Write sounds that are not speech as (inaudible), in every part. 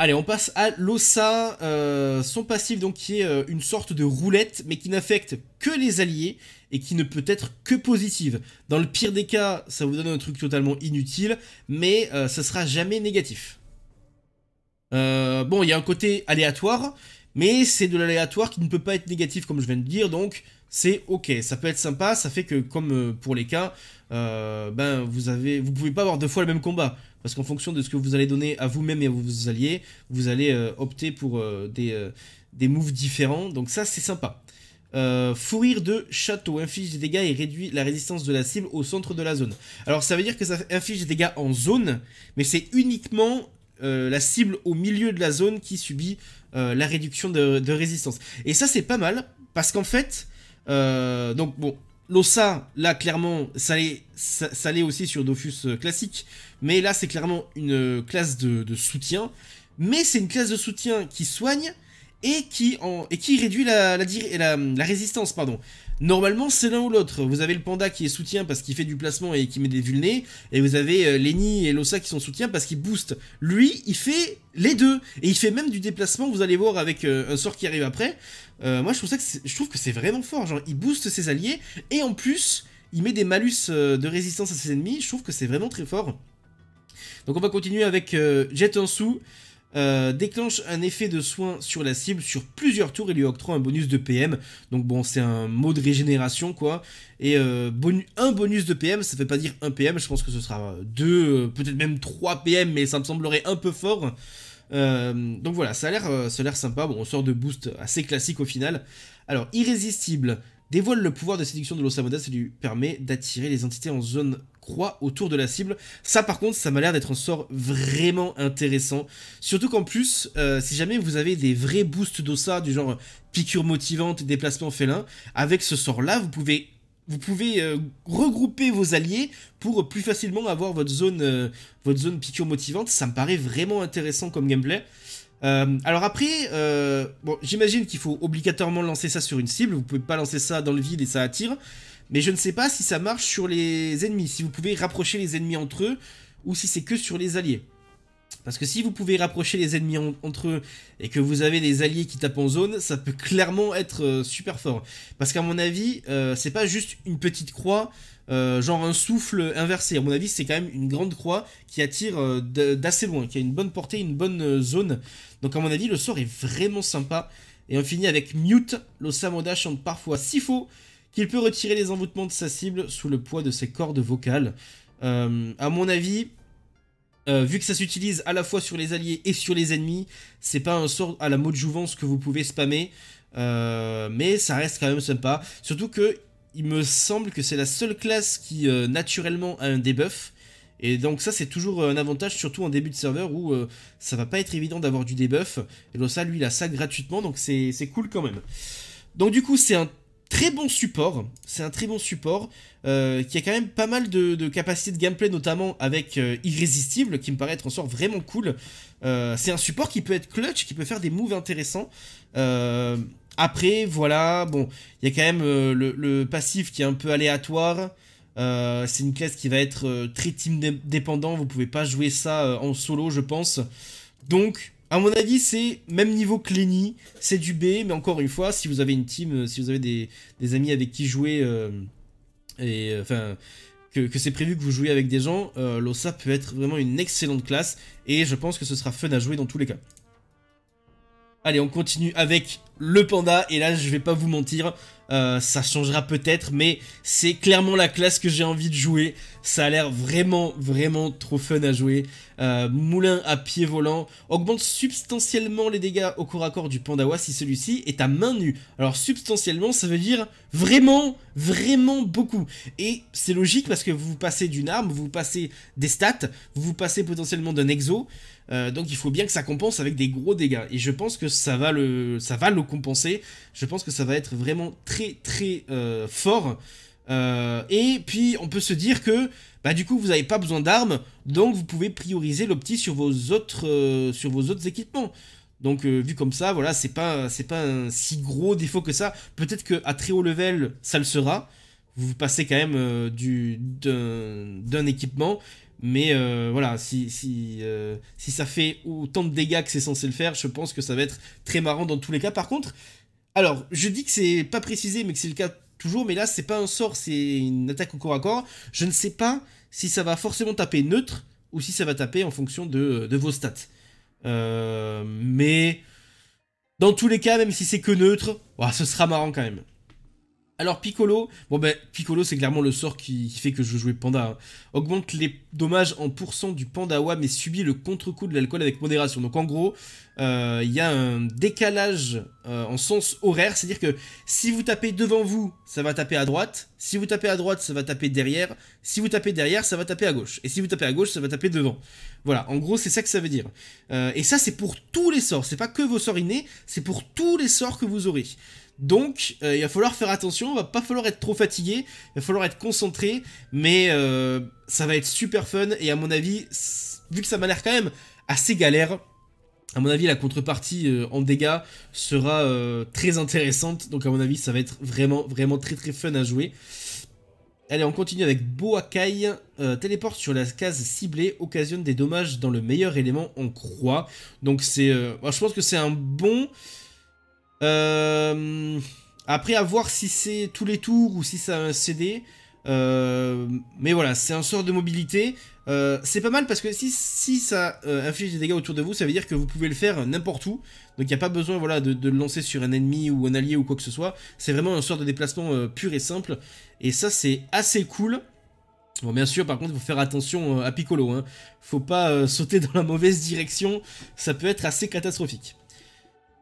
Allez, on passe à l'Ossa, euh, son passif donc qui est euh, une sorte de roulette, mais qui n'affecte que les alliés et qui ne peut être que positive. Dans le pire des cas, ça vous donne un truc totalement inutile, mais ça euh, ça sera jamais négatif. bon, il y a un côté aléatoire, mais c'est de l'aléatoire qui ne peut pas être négatif comme je viens de dire, donc c'est ok, ça peut être sympa, ça fait que comme pour les cas, ben vous avez, vous pouvez pas avoir deux fois le même combat. Parce qu'en fonction de ce que vous allez donner à vous-même et à vos alliés, vous allez euh, opter pour euh, des, euh, des, moves différents. Donc ça, c'est sympa. fourrir de château inflige des dégâts et réduit la résistance de la cible au centre de la zone. Alors ça veut dire que ça inflige des dégâts en zone, mais c'est uniquement la cible au milieu de la zone qui subit la réduction de, résistance. Et ça c'est pas mal, parce qu'en fait, donc bon, L'OSA, là, clairement, ça l'est, ça, aussi sur Dofus euh, classique, mais là, c'est clairement une euh, classe de, soutien. Mais c'est une classe de soutien qui soigne et qui, en, et qui réduit la, la, la, la résistance. pardon. Normalement, c'est l'un ou l'autre. Vous avez le panda qui est soutien parce qu'il fait du placement et qui met des vulnés, et vous avez euh, Lenny et Losa qui sont soutiens parce qu'ils boostent. Lui, il fait les deux, et il fait même du déplacement, vous allez voir, avec euh, un sort qui arrive après. Euh, moi, je trouve, ça que je trouve que c'est vraiment fort. Genre, il booste ses alliés, et en plus, il met des malus de résistance à ses ennemis. Je trouve que c'est vraiment très fort. Donc, on va continuer avec Jet en euh, déclenche un effet de soin sur la cible sur plusieurs tours et lui octroie un bonus de PM. Donc bon, c'est un mot de régénération quoi. Et euh, un bonus de PM, ça fait pas dire 1 PM, je pense que ce sera deux, euh, peut-être même 3 PM, mais ça me semblerait un peu fort. donc voilà, ça a l'air sympa. Bon, on sort de boost assez classique au final. Alors, irrésistible dévoile le pouvoir de séduction de l'Osamodas et lui permet d'attirer les entités en zone autour de la cible. Ça par contre, ça m'a l'air d'être un sort vraiment intéressant. Surtout qu'en plus, euh, si jamais vous avez des vrais boosts d'ossa du genre euh, piqûre motivante, déplacement félin, avec ce sort-là, vous pouvez vous pouvez euh, regrouper vos alliés pour plus facilement avoir votre zone, votre zone piqûre motivante. Ça me paraît vraiment intéressant comme gameplay. alors après, bon, j'imagine qu'il faut obligatoirement lancer ça sur une cible. Vous pouvez pas lancer ça dans le vide et ça attire. Mais je ne sais pas si ça marche sur les ennemis, si vous pouvez rapprocher les ennemis entre eux, ou si c'est que sur les alliés. Parce que si vous pouvez rapprocher les ennemis entre eux et que vous avez des alliés qui tapent en zone, ça peut clairement être euh, super fort. Parce qu'à mon avis, ce euh, c'est pas juste une petite croix, euh, genre un souffle inversé. À mon avis, c'est quand même une grande croix qui attire d'assez loin, qui a une bonne portée, une bonne zone. Donc à mon avis, le sort est vraiment sympa. Et on finit avec Mute, samoda chante parfois si faux qu'il peut retirer les envoûtements de sa cible sous le poids de ses cordes vocales. A euh, à mon avis, euh, vu que ça s'utilise à la fois sur les alliés et sur les ennemis, c'est pas un sort à la mode jouvence que vous pouvez spammer, euh, mais ça reste quand même sympa. Surtout que il me semble que c'est la seule classe qui naturellement a un debuff. Et donc ça c'est toujours un avantage, surtout en début de serveur où ça va pas être évident d'avoir du debuff. Et donc ça lui il a ça gratuitement, donc c'est cool quand même. Donc du coup c'est un très bon support, c'est un très bon support euh, qui a quand même pas mal de, capacités de gameplay, notamment avec euh, Irrésistible, qui me paraît être en sort vraiment cool. Euh, c'est un support qui peut être clutch, qui peut faire des moves intéressants. après, voilà, bon, il y a quand même le, le, passif qui est un peu aléatoire. c'est une classe qui va être très team dépendant, vous pouvez pas jouer ça en solo, je pense. Donc, à mon avis, c'est même niveau que Lenny, c'est du B, mais encore une fois, si vous avez une team, euh, si vous avez des, amis avec qui jouer, euh, et euh, enfin, que, c'est prévu que vous jouiez avec des gens, l'OSA peut être vraiment une excellente classe, et je pense que ce sera fun à jouer dans tous les cas. Allez, on continue avec le panda. Et là, je vais pas vous mentir, euh, ça changera peut-être, mais c'est clairement la classe que j'ai envie de jouer. Ça a l'air vraiment, vraiment trop fun à jouer. Euh, moulin à pied volant augmente substantiellement les dégâts au corps à corps du pandawa si celui-ci est à main nue. Alors substantiellement, ça veut dire vraiment, vraiment beaucoup. Et c'est logique parce que vous passez d'une arme, vous passez des stats, vous passez potentiellement d'un exo. Euh, donc il faut bien que ça compense avec des gros dégâts. Et je pense que ça va le, ça va le compenser. Je pense que ça va être vraiment très très euh, fort. Euh, et puis on peut se dire que bah, du coup vous n'avez pas besoin d'armes, donc vous pouvez prioriser l'opti sur vos autres sur vos autres équipements. Donc vu comme ça, voilà, c'est pas pas un si gros défaut que ça. Peut-être que à très haut level, ça le sera, vous passez quand même euh, d'un équipement. Mais euh, voilà, si, euh, si, ça fait autant de dégâts que c'est censé le faire, je pense que ça va être très marrant dans tous les cas. Par contre, alors, je dis que c'est pas précisé, mais que c'est le cas toujours, mais là, c'est pas un sort, c'est une attaque au corps à corps. Je ne sais pas si ça va forcément taper neutre ou si ça va taper en fonction de, vos stats. mais dans tous les cas, même si c'est que neutre, ce sera marrant quand même. Alors Piccolo, bon ben Piccolo c'est clairement le sort qui, fait que je jouais Panda. Hein. Augmente les dommages en pourcent du Pandawa mais subit le contre-coup de l'alcool avec modération. Donc en gros, euh, il y a un décalage euh, en sens horaire, c'est-à-dire que si vous tapez devant vous, ça va taper à droite, si vous tapez à droite, ça va taper derrière, si vous tapez derrière, ça va taper à gauche, et si vous tapez à gauche, ça va taper devant. Voilà, en gros c'est ça que ça veut dire. Euh, et ça c'est pour tous les sorts, c'est pas que vos sorts innés, c'est pour tous les sorts que vous aurez. Donc, euh, il va falloir faire attention, il va pas falloir être trop fatigué, il va falloir être concentré, mais euh, ça va être super fun, et à mon avis, vu que ça m'a l'air quand même assez galère, à mon avis, la contrepartie euh, en dégâts sera très intéressante, donc à mon avis, ça va être vraiment, vraiment très très fun à jouer. Allez, on continue avec Boakai. téléporte sur la case ciblée, occasionne des dommages dans le meilleur élément en croix. Donc c'est... je pense que c'est un bon... Euh, après, à voir si c'est tous les tours ou si ça c'est un CD. Euh, mais voilà, c'est un sort de mobilité. Euh, c'est pas mal parce que si, si ça inflige des dégâts autour de vous, ça veut dire que vous pouvez le faire n'importe où. Donc il n'y a pas besoin voilà, de, le lancer sur un ennemi ou un allié ou quoi que ce soit. C'est vraiment un sort de déplacement pur et simple. Et ça, c'est assez cool. Bon, bien sûr, par contre, il faut faire attention à Piccolo. Hein. Faut pas sauter dans la mauvaise direction. Ça peut être assez catastrophique.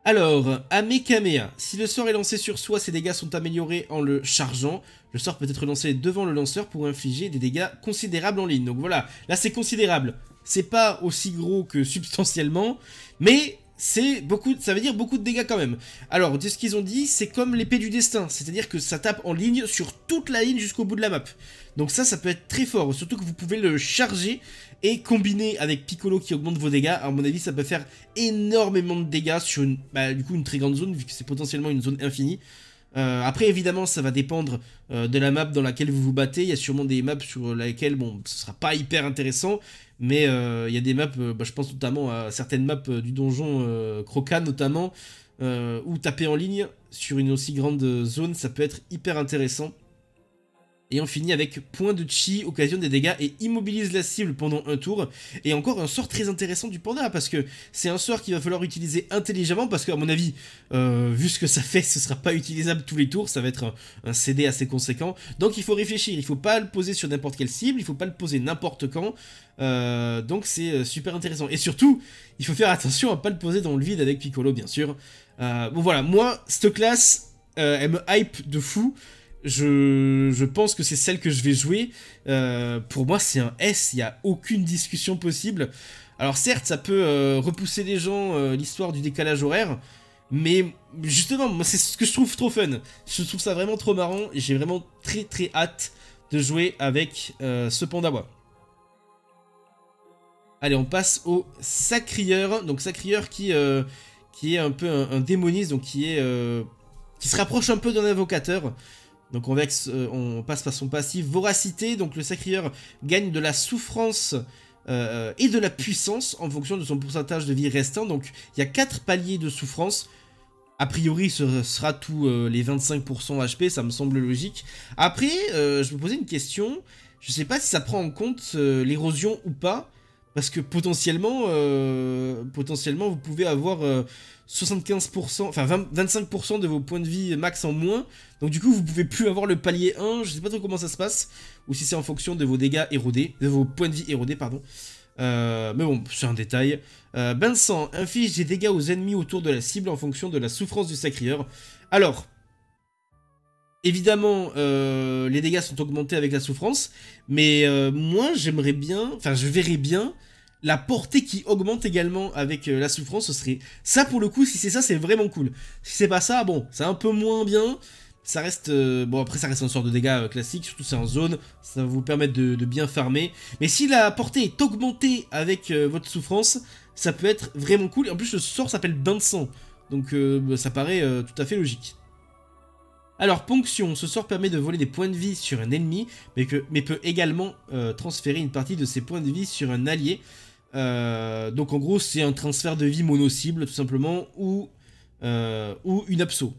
Alors, à Amekamea. Si le sort est lancé sur soi, ses dégâts sont améliorés en le chargeant. Le sort peut être lancé devant le lanceur pour infliger des dégâts considérables en ligne. Donc voilà, là c'est considérable. C'est pas aussi gros que substantiellement, mais c'est beaucoup, ça veut dire beaucoup de dégâts quand même. Alors, ce qu'ils ont dit, c'est comme l'épée du destin, c'est-à-dire que ça tape en ligne sur toute la ligne jusqu'au bout de la map. Donc ça, ça peut être très fort, surtout que vous pouvez le charger et combiner avec Piccolo qui augmente vos dégâts. À mon avis, ça peut faire énormément de dégâts sur bah, du coup, une très grande zone, vu que c'est potentiellement une zone infinie. Euh, après, évidemment, ça va dépendre euh, de la map dans laquelle vous vous battez. Il y a sûrement des maps sur lesquelles, bon, ce sera pas hyper intéressant, mais euh, il y a des maps, bah, je pense notamment à certaines maps du donjon Croca, notamment, ou taper en ligne sur une aussi grande zone, ça peut être hyper intéressant et on finit avec point de chi, occasion des dégâts et immobilise la cible pendant un tour. Et encore un sort très intéressant du panda, parce que c'est un sort qu'il va falloir utiliser intelligemment, parce qu'à mon avis, euh, vu ce que ça fait, ce sera pas utilisable tous les tours, ça va être un, CD assez conséquent. Donc il faut réfléchir, il faut pas le poser sur n'importe quelle cible, il faut pas le poser n'importe quand. Euh, donc c'est euh, super intéressant. Et surtout, il faut faire attention à pas le poser dans le vide avec Piccolo, bien sûr. bon voilà, moi, cette classe, elle me hype de fou je, pense que c'est celle que je vais jouer. Euh, pour moi, c'est un S, il n'y a aucune discussion possible. Alors certes, ça peut euh, repousser les gens, euh, l'histoire du décalage horaire, mais justement, moi, c'est ce que je trouve trop fun. Je trouve ça vraiment trop marrant, et j'ai vraiment très très hâte de jouer avec ce pandawa. Allez, on passe au Sacrieur. Donc Sacrieur qui, qui est un peu un, démoniste, donc qui est... qui se rapproche un peu d'un invocateur. Donc euh, on, passe par son passif voracité, donc le sacrieur gagne de la souffrance euh, et de la puissance en fonction de son pourcentage de vie restant. Donc il y a 4 paliers de souffrance. A priori, ce sera tous euh, les 25% HP, ça me semble logique. Après, je me posais une question. Je ne sais pas si ça prend en compte l'érosion ou pas. Parce que potentiellement, euh, potentiellement vous pouvez avoir 75%, euh, enfin 25% de vos points de vie max en moins. Donc du coup, vous pouvez plus avoir le palier 1, je sais pas trop comment ça se passe. Ou si c'est en fonction de vos dégâts érodés, de vos points de vie érodés, pardon. Euh, mais bon, c'est un détail. Euh, inflige des dégâts aux ennemis autour de la cible en fonction de la souffrance du sacrieur. Alors, Évidemment, euh, les dégâts sont augmentés avec la souffrance, mais euh, moi j'aimerais bien, enfin je verrais bien la portée qui augmente également avec euh, la souffrance, ce serait ça pour le coup, si c'est ça c'est vraiment cool. Si c'est pas ça, bon, c'est un peu moins bien, ça reste, bon après ça reste un sort de dégâts classique, surtout c'est en zone, ça va vous permettre de, bien farmer, mais si la portée est augmentée avec votre souffrance, ça peut être vraiment cool, en plus le sort s'appelle Bain de sang, donc bah, ça paraît tout à fait logique. Alors, Ponction, ce sort permet de voler des points de vie sur un ennemi, mais, peut également euh, transférer une partie de ses points de vie sur un allié. Euh, donc en gros, c'est un transfert de vie mono-cible, tout simplement, ou, euh, ou une abso.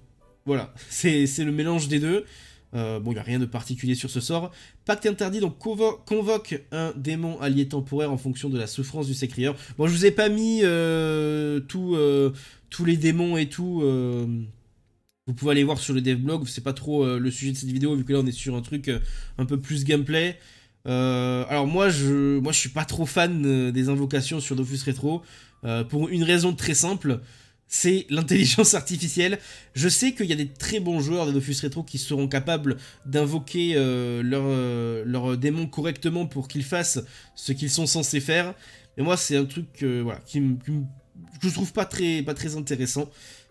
Voilà, (laughs) c'est le mélange des deux. bon, il n'y a rien de particulier sur ce sort. Pacte interdit, donc convoque un démon allié temporaire en fonction de la souffrance du sécrieur. Bon, je vous ai pas mis tous les démons et tout... Vous pouvez aller voir sur le dev blog, c'est pas trop euh, le sujet de cette vidéo vu que là on est sur un truc euh, un peu plus gameplay. Euh, alors moi je moi je suis pas trop fan des invocations sur Dofus Retro pour une raison très simple, c'est (laughs) l'intelligence artificielle. Je sais qu'il y a des très bons joueurs de Dofus Retro qui seront capables d'invoquer leurs leur démons correctement pour qu'ils fassent ce qu'ils sont censés faire. Mais moi c'est un truc voilà, qui, me, je trouve pas très, pas très intéressant.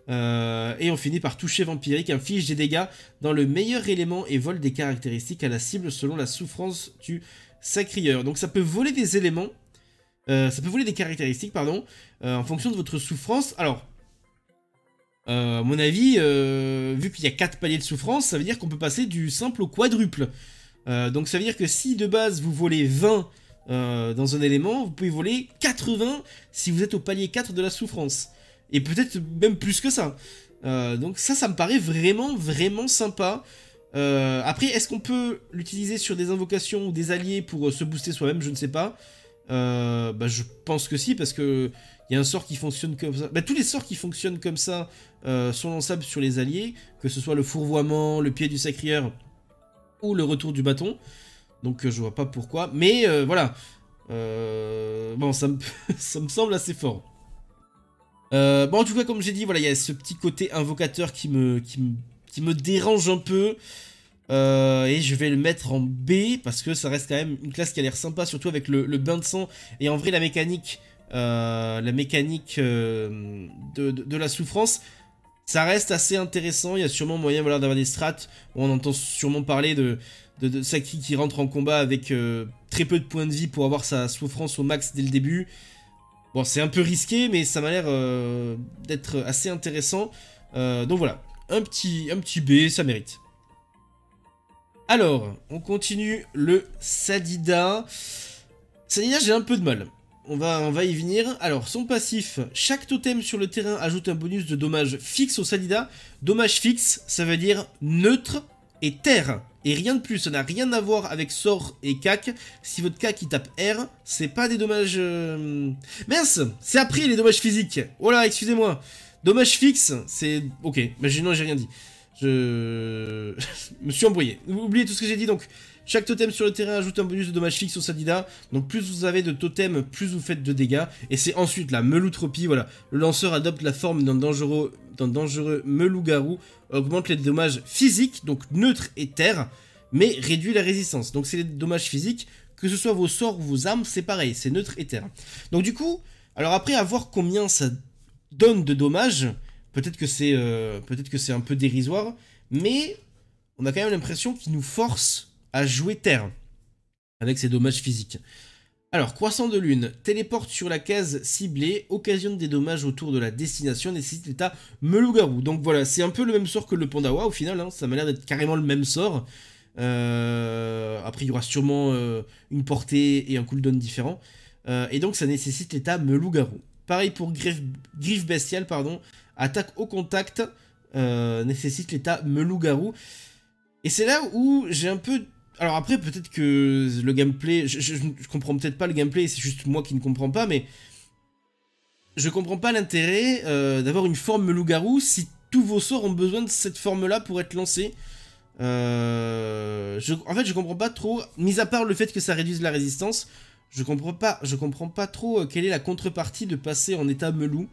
Euh, et on finit par toucher vampirique, inflige des dégâts dans le meilleur élément et vole des caractéristiques à la cible selon la souffrance du sacrieur. Donc ça peut voler des éléments, euh, ça peut voler des caractéristiques, pardon, euh, en fonction de votre souffrance. Alors, à mon avis, vu qu'il y a 4 paliers de souffrance, ça veut dire qu'on peut passer du simple au quadruple. donc ça veut dire que si de base vous volez 20 dans un élément, vous pouvez voler 80 si vous êtes au palier 4 de la souffrance. Et peut-être même plus que ça. Euh, donc ça, ça me paraît vraiment, vraiment sympa. Euh, après, est-ce qu'on peut l'utiliser sur des invocations ou des alliés pour euh, se booster soi-même Je ne sais pas. Bah, je pense que si, parce que il y a un sort qui fonctionne comme ça. Bah, tous les sorts qui fonctionnent comme ça sont lançables sur les alliés, que ce soit le fourvoiement, le pied du sacrière ou le retour du bâton. Donc je vois pas pourquoi. Mais voilà. bon, ça (laughs) ça me semble assez fort. Euh, bon, en tout cas, comme j'ai dit, voilà, il y a ce petit côté invocateur qui me, qui me, dérange un peu. Euh, et je vais le mettre en B parce que ça reste quand même une classe qui a l'air sympa, surtout avec le, bain de sang. Et en vrai, la mécanique, euh, la mécanique de, la souffrance, ça reste assez intéressant. Il y a sûrement moyen voilà, d'avoir des strats. On entend sûrement parler de, de, de Saki qui rentre en combat avec très peu de points de vie pour avoir sa souffrance au max dès le début. Bon, c'est un peu risqué, mais ça m'a l'air euh, d'être assez intéressant. Euh, donc voilà, un petit, un petit B, ça mérite. Alors, on continue le Sadida. Sadida, j'ai un peu de mal. On va, on va y venir. Alors, son passif, chaque totem sur le terrain ajoute un bonus de dommage fixe au Sadida. Dommage fixe, ça veut dire neutre et terre. Et rien de plus, ça n'a rien à voir avec sort et cac. Si votre cac il tape R, c'est pas des dommages... Euh, mince C'est après les dommages physiques Oh là, excusez-moi Dommage fixe, c'est... Ok, mais non, j'ai rien dit. (laughs) Je... me suis embrouillé. Oubliez tout ce que j'ai dit, donc... Chaque totem sur le terrain ajoute un bonus de dommages fixe au Sadida. Donc plus vous avez de totems, plus vous faites de dégâts. Et c'est ensuite la meloutropie, voilà. Le lanceur adopte la forme d'un dangereux, dangereux melou-garou, augmente les dommages physiques, donc neutre et terre, mais réduit la résistance. Donc c'est les dommages physiques, que ce soit vos sorts ou vos armes, c'est pareil, c'est neutre et terre. Donc du coup, alors après à voir combien ça donne de dommages, peut-être que c'est euh, peut-être que c'est un peu dérisoire, mais on a quand même l'impression qu'il nous force jouer terre avec ses dommages physiques. Alors, croissant de lune, téléporte sur la case ciblée, occasionne des dommages autour de la destination, nécessite l'état melou-garou. Donc voilà, c'est un peu le même sort que le pandawa au final, hein. ça m'a l'air d'être carrément le même sort. Euh, après, il y aura sûrement euh, une portée et un cooldown différent. Euh, et donc, ça nécessite l'état melou-garou. Pareil pour griffe, griffe, bestiale, pardon. Attaque au contact nécessite l'état melou-garou. Et c'est là où j'ai un peu alors après, peut-être que le gameplay... Je, comprends peut-être pas le gameplay, c'est juste moi qui ne comprends pas, mais... Je comprends pas l'intérêt euh, d'avoir une forme loup-garou si tous vos sorts ont besoin de cette forme-là pour être lancés. Euh, en fait, je comprends pas trop, mis à part le fait que ça réduise la résistance, je comprends pas, je comprends pas trop euh, quelle est la contrepartie de passer en état melou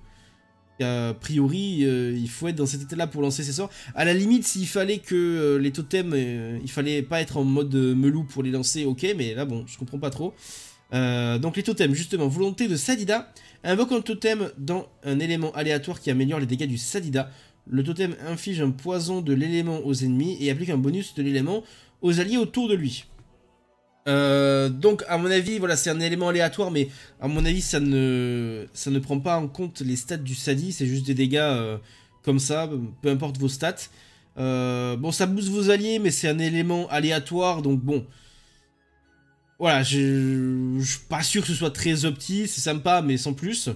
a priori, euh, il faut être dans cet état-là pour lancer ses sorts. À la limite, s'il fallait que euh, les totems, euh, il fallait pas être en mode melou pour les lancer, ok, mais là, bon, je comprends pas trop. donc les totems, justement, volonté de Sadida, invoque un totem dans un élément aléatoire qui améliore les dégâts du Sadida. Le totem inflige un poison de l'élément aux ennemis et applique un bonus de l'élément aux alliés autour de lui. Euh, donc, à mon avis, voilà, c'est un élément aléatoire, mais à mon avis, ça ne, ça ne prend pas en compte les stats du Sadi, c'est juste des dégâts euh, comme ça, peu importe vos stats. Euh, bon, ça boost vos alliés, mais c'est un élément aléatoire, donc bon. Voilà, je, ne suis pas sûr que ce soit très opti, c'est sympa, mais sans plus.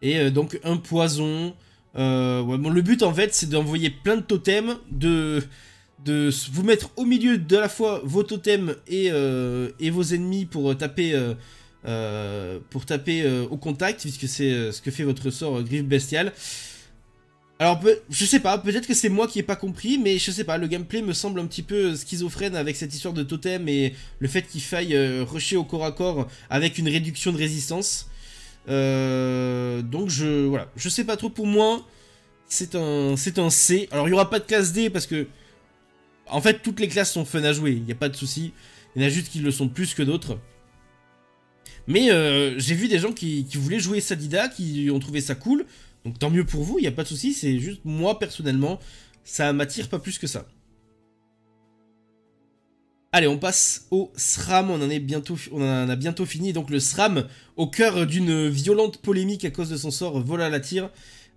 Et donc, un poison. le but, en fait, c'est d'envoyer plein de totems, de de vous mettre au milieu de la fois vos totems et, euh, et vos ennemis pour euh, taper, euh, pour taper au contact, puisque c'est ce que fait votre sort Griffe Bestiale. Alors, je sais pas, peut-être que c'est moi qui ai pas compris, mais je sais pas, le gameplay me semble un petit peu schizophrène avec cette histoire de totem et le fait qu'il faille rusher au corps à corps avec une réduction de résistance. donc, je, voilà, je sais pas trop pour moi. C'est un, un C. Alors, il y aura pas de classe D parce que en fait, toutes les classes sont fun à jouer, il n'y a pas de souci. Il y en a juste qu'ils le sont plus que d'autres. Mais euh, j'ai vu des gens qui, voulaient jouer Sadida, qui ont trouvé ça cool. Donc tant mieux pour vous, il n'y a pas de souci. C'est juste moi, personnellement, ça m'attire pas plus que ça. Allez, on passe au SRAM, on en, est bientôt, on a bientôt fini. Donc le SRAM, au cœur d'une violente polémique à cause de son sort, vola la tire.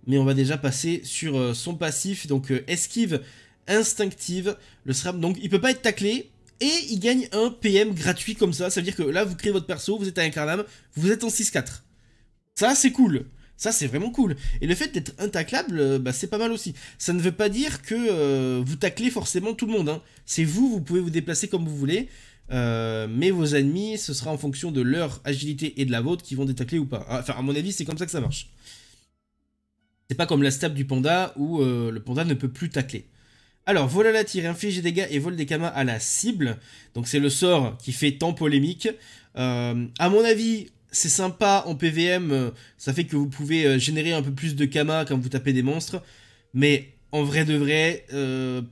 Mais on va déjà passer sur euh, son passif, donc euh, esquive instinctive. Le SRAM, donc, il peut pas être taclé. Et il gagne un PM gratuit comme ça. Ça veut dire que là, vous créez votre perso, vous êtes à Incarnam, vous êtes en 6-4. Ça, c'est cool. Ça, c'est vraiment cool. Et le fait d'être intaclable, euh, bah, c'est pas mal aussi. Ça ne veut pas dire que euh, vous taclez forcément tout le monde. Hein. C'est vous, vous pouvez vous déplacer comme vous voulez. Euh, mais vos ennemis, ce sera en fonction de leur agilité et de la vôtre qui vont détacler ou pas. Ah, enfin, à mon avis, c'est comme ça que ça marche. C'est pas comme la stab du panda où le panda ne peut plus tacler. Alors, voilà la tire, inflige des dégâts et vole des kamas à la cible. Donc c'est le sort qui fait tant polémique. Euh, à mon avis, c'est sympa en PVM, euh, ça fait que vous pouvez euh, générer un peu plus de kamas quand vous tapez des monstres. Mais en vrai de vrai,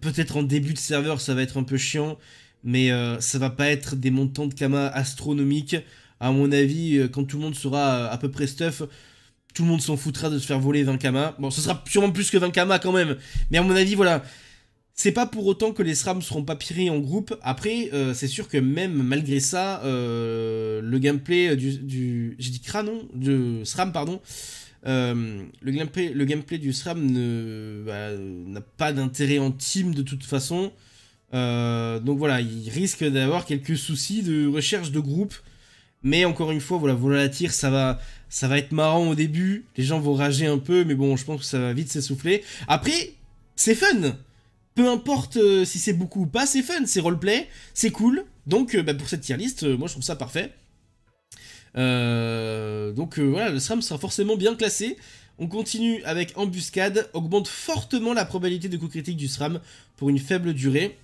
peut-être en début de serveur ça va être un peu chiant. Mais ça va pas être des montants de kamas astronomiques. À mon avis, quand tout le monde sera à peu près stuff, tout le monde s'en foutra de se faire voler 20 kamas. Bon, ce sera sûrement plus que 20 kamas quand même. Mais à mon avis, voilà c'est pas pour autant que les SRAM seront pas pirés en groupe. Après, euh, c'est sûr que même malgré ça, euh, le gameplay du, dit de SRAM pardon, euh, le gameplay, le gameplay du SRAM bah, n'a pas d'intérêt en team de toute façon. donc voilà, il risque d'avoir quelques soucis de recherche de groupe. Mais encore une fois, voilà, tire, ça va, ça va être marrant au début. Les gens vont rager un peu, mais bon, je pense que ça va vite s'essouffler. Après, c'est fun peu importe euh, si c'est beaucoup ou pas, c'est fun, c'est roleplay, c'est cool. Donc euh, bah, pour cette tier list, euh, moi je trouve ça parfait. donc voilà, le SRAM sera forcément bien classé. On continue avec Embuscade, augmente fortement la probabilité de coup critique du SRAM pour une faible durée.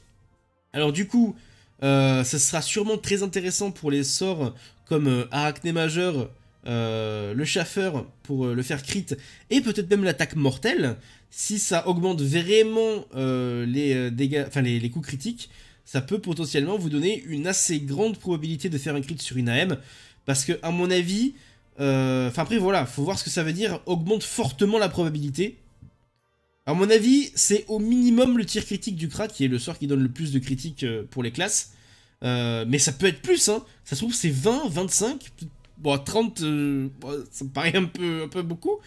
Alors du coup, ça sera sûrement très intéressant pour les sorts comme Arachné Majeur, euh, le chaffeur pour euh, le faire crit et peut-être même l'attaque mortelle, si ça augmente vraiment euh, les dégâts, enfin les, les, coups critiques, ça peut potentiellement vous donner une assez grande probabilité de faire un crit sur une AM. Parce que à mon avis, enfin après voilà, faut voir ce que ça veut dire, augmente fortement la probabilité. À mon avis, c'est au minimum le tir critique du Krat qui est le sort qui donne le plus de critiques pour les classes. mais ça peut être plus, hein. ça se trouve c'est 20, 25, Bon, 30, euh, ça me paraît un peu, un peu beaucoup.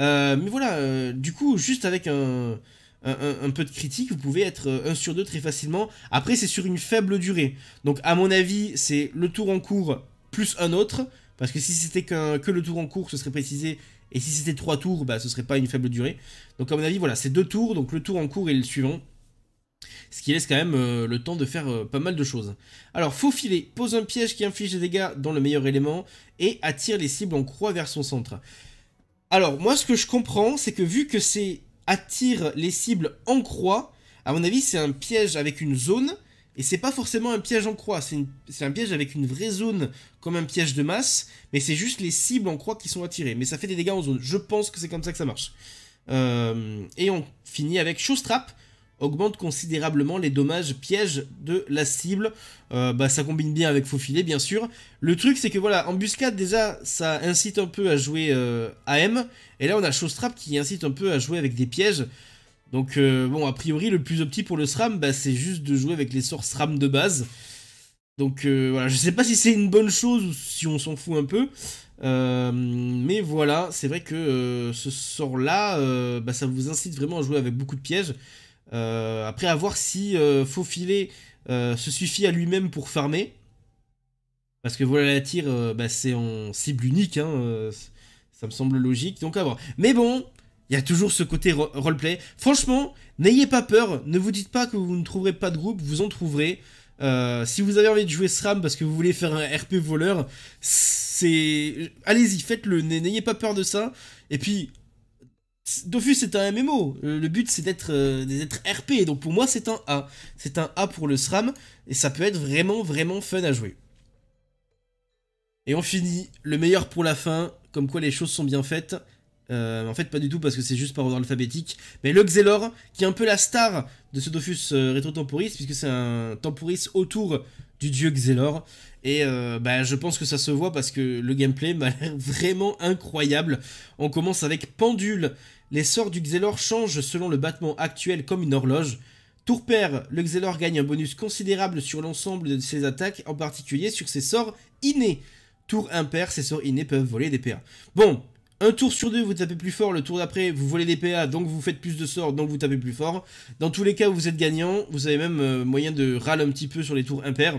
Euh, mais voilà, euh, du coup, juste avec un, un, peu de critique, vous pouvez être 1 sur 2 très facilement. Après, c'est sur une faible durée. Donc, à mon avis, c'est le tour en cours plus un autre. Parce que si c'était que le tour en cours, ce serait précisé. Et si c'était 3 tours, bah, ce serait pas une faible durée. Donc, à mon avis, voilà, c'est deux tours. Donc, le tour en cours et le suivant ce qui laisse quand même euh, le temps de faire euh, pas mal de choses. Alors, faux filet, pose un piège qui inflige des dégâts dans le meilleur élément et attire les cibles en croix vers son centre. Alors, moi, ce que je comprends, c'est que vu que c'est attire les cibles en croix, à mon avis, c'est un piège avec une zone. Et c'est pas forcément un piège en croix, c'est un piège avec une vraie zone comme un piège de masse, mais c'est juste les cibles en croix qui sont attirées. Mais ça fait des dégâts en zone. Je pense que c'est comme ça que ça marche. Euh, et on finit avec Showstrap augmente considérablement les dommages pièges de la cible. Euh, bah, ça combine bien avec faux filet, bien sûr. Le truc, c'est que voilà, embuscade, déjà, ça incite un peu à jouer euh, AM. Et là, on a Showstrap qui incite un peu à jouer avec des pièges. Donc, euh, bon, a priori, le plus opti pour le SRAM, bah, c'est juste de jouer avec les sorts SRAM de base. Donc, voilà, je sais pas si c'est une bonne chose ou si on s'en fout un peu. mais voilà, c'est vrai que ce sort-là, bah, ça vous incite vraiment à jouer avec beaucoup de pièges. Euh, après, à voir si euh, faux filet euh, se suffit à lui-même pour farmer. Parce que voilà la tire, bah, c'est en cible unique. Hein, ça me semble logique. Donc à Mais bon, il y a toujours ce côté roleplay. Franchement, n'ayez pas peur. Ne vous dites pas que vous ne trouverez pas de groupe. Vous en trouverez. si vous avez envie de jouer SRAM parce que vous voulez faire un RP voleur, c'est. Allez-y, faites-le, n'ayez pas peur de ça. Et puis, Dofus c'est un MMO. Le but c'est d'être euh, RP. Donc pour moi c'est un A. C'est un A pour le SRAM et ça peut être vraiment vraiment fun à jouer. Et on finit le meilleur pour la fin. Comme quoi les choses sont bien faites. Euh, en fait pas du tout parce que c'est juste par ordre alphabétique. Mais le Xelor qui est un peu la star de ce Dofus euh, rétro-temporis puisque c'est un temporis autour du dieu Xelor. Et bah, je pense que ça se voit parce que le gameplay m'a (laughs) l'air vraiment incroyable. On commence avec Pendule, les sorts du Xelor changent selon le battement actuel comme une horloge. Tour pair, le Xelor gagne un bonus considérable sur l'ensemble de ses attaques, en particulier sur ses sorts innés. Tour impair, ses sorts innés peuvent voler des PA. Bon, un tour sur deux, vous tapez plus fort, le tour d'après, vous volez des PA, donc vous faites plus de sorts, donc vous tapez plus fort. Dans tous les cas, vous êtes gagnant, vous avez même euh, moyen de râler un petit peu sur les tours impairs.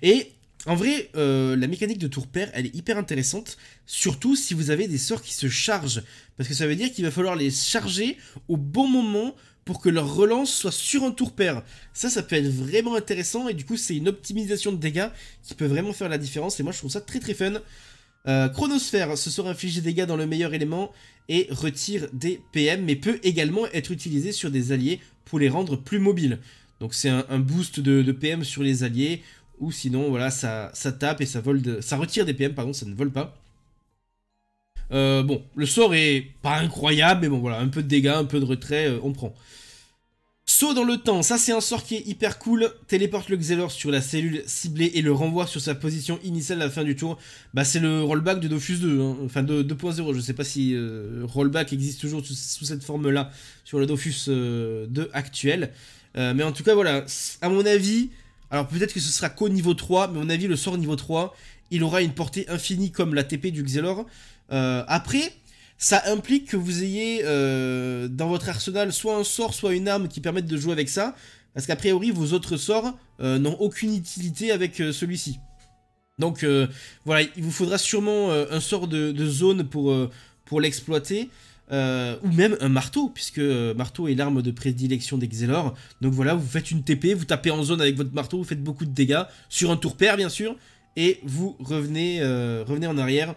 Et en vrai, euh, la mécanique de tour pair, elle est hyper intéressante, surtout si vous avez des sorts qui se chargent, parce que ça veut dire qu'il va falloir les charger au bon moment pour que leur relance soit sur un tour pair. Ça, ça peut être vraiment intéressant, et du coup, c'est une optimisation de dégâts qui peut vraiment faire la différence, et moi, je trouve ça très très fun. Euh, chronosphère ce sort inflige des dégâts dans le meilleur élément et retire des PM, mais peut également être utilisé sur des alliés pour les rendre plus mobiles. Donc c'est un, boost de, PM sur les alliés, ou sinon, voilà, ça, ça tape et ça vole ça retire des PM, pardon, ça ne vole pas. Euh, bon, le sort est pas incroyable, mais bon, voilà, un peu de dégâts, un peu de retrait, euh, on prend. Saut dans le temps, ça c'est un sort qui est hyper cool, téléporte le Xelor sur la cellule ciblée et le renvoie sur sa position initiale à la fin du tour. Bah c'est le rollback de Dofus 2, hein. Enfin enfin 2.0, je sais pas si euh, rollback existe toujours sous, sous cette forme là sur le Dofus 2 actuel. mais en tout cas voilà, à mon avis, alors peut-être que ce sera qu'au niveau 3, mais à mon avis, le sort niveau 3, il aura une portée infinie comme la TP du Xelor. Euh, après, ça implique que vous ayez euh, dans votre arsenal soit un sort, soit une arme qui permette de jouer avec ça. Parce qu'a priori, vos autres sorts euh, n'ont aucune utilité avec celui-ci. Donc voilà, il vous faudra sûrement un sort de, zone pour, pour l'exploiter. Euh, ou même un marteau, puisque euh, marteau est l'arme de prédilection d'Exelor. Donc voilà, vous faites une TP, vous tapez en zone avec votre marteau, vous faites beaucoup de dégâts, sur un tour pair bien sûr, et vous revenez, euh, revenez en arrière.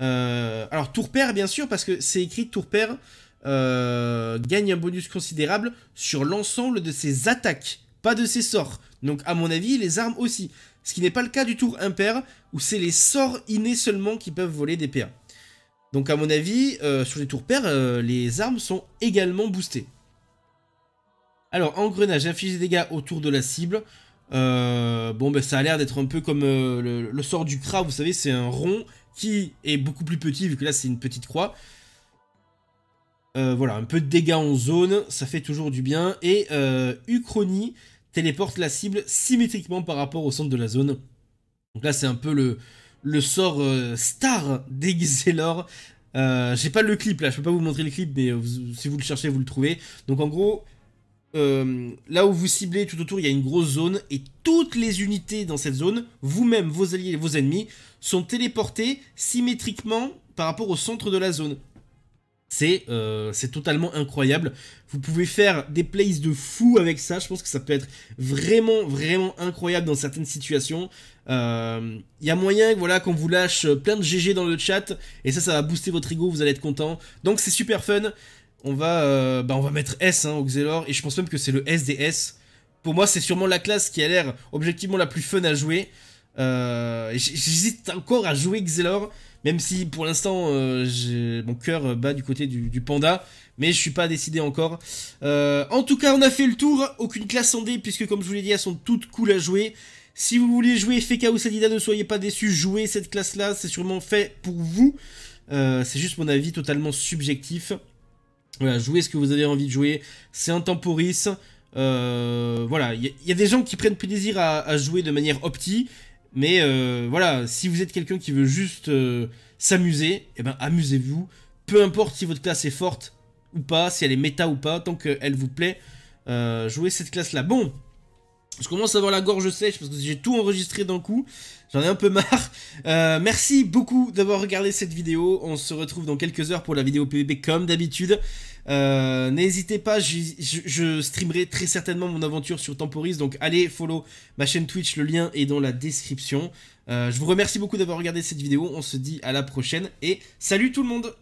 alors tour pair bien sûr, parce que c'est écrit tour pair gagne un bonus considérable sur l'ensemble de ses attaques, pas de ses sorts. Donc à mon avis, les armes aussi. Ce qui n'est pas le cas du tour impair, où c'est les sorts innés seulement qui peuvent voler des PA. Donc à mon avis, euh, sur les tours paires, euh, les armes sont également boostées. Alors, engrenage, inflige des dégâts autour de la cible. Euh, bon, ben, ça a l'air d'être un peu comme le, sort du Kra. vous savez, c'est un rond qui est beaucoup plus petit, vu que là, c'est une petite croix. voilà, un peu de dégâts en zone, ça fait toujours du bien. Et Uchronie téléporte la cible symétriquement par rapport au centre de la zone. Donc là, c'est un peu le, le sort euh, star d'Exelor. Euh, J'ai pas le clip là, je peux pas vous montrer le clip, mais euh, si vous le cherchez, vous le trouvez. Donc en gros, euh, là où vous ciblez tout autour, il y a une grosse zone, et toutes les unités dans cette zone, vous-même, vos alliés et vos ennemis, sont téléportés symétriquement par rapport au centre de la zone. C'est euh, totalement incroyable. Vous pouvez faire des plays de fou avec ça. Je pense que ça peut être vraiment, vraiment incroyable dans certaines situations. Il euh, y a moyen voilà, qu'on vous lâche euh, plein de GG dans le chat. Et ça, ça va booster votre ego. Vous allez être content. Donc, c'est super fun. On va, euh, bah, on va mettre S au hein, Xelor. Et je pense même que c'est le S des S. Pour moi, c'est sûrement la classe qui a l'air objectivement la plus fun à jouer. J'hésite encore à jouer Xelor. Même si pour l'instant euh, mon cœur bat du côté du, panda, mais je suis pas décidé encore. Euh, en tout cas, on a fait le tour. Aucune classe en D, puisque comme je vous l'ai dit, elles sont toutes cool à jouer. Si vous voulez jouer Feka ou Sadida, ne soyez pas déçus. Jouez cette classe-là, c'est sûrement fait pour vous. Euh, c'est juste mon avis totalement subjectif. Voilà, jouez ce que vous avez envie de jouer. C'est un Temporis. voilà, il y, a des gens qui prennent plus plaisir à, à jouer de manière opti, mais euh, voilà, si vous êtes quelqu'un qui veut juste euh, s'amuser, et eh ben amusez-vous. Peu importe si votre classe est forte ou pas, si elle est méta ou pas, tant qu'elle vous plaît, euh, jouez cette classe-là. Bon, je commence à avoir la gorge sèche parce que j'ai tout enregistré d'un coup. J'en ai un peu marre. Euh, merci beaucoup d'avoir regardé cette vidéo. On se retrouve dans quelques heures pour la vidéo PVP comme d'habitude. Euh, n'hésitez pas, je, streamerai très certainement mon aventure sur Temporis. Donc allez follow ma chaîne Twitch, le lien est dans la description. Euh, je vous remercie beaucoup d'avoir regardé cette vidéo. On se dit à la prochaine et salut tout le monde